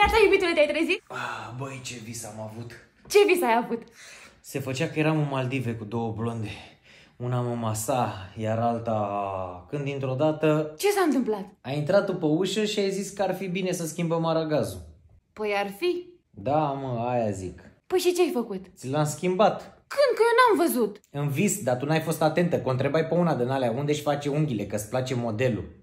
Neața, iubitule, te-ai trezit? Ah, băi, ce vis am avut! Ce vis ai avut? Se făcea că eram în Maldive cu două blonde. Una mă masa, iar alta... Când dintr-o dată... Ce s-a întâmplat? A intrat tu pe ușă și ai zis că ar fi bine să schimbăm aragazul. Păi ar fi? Da, mă, aia zic. Păi și ce ai făcut? Ți l-am schimbat. Când? Că eu n-am văzut. În vis, dar tu n-ai fost atentă, că o întrebai pe una din alea unde își face unghiile, că îți place modelul.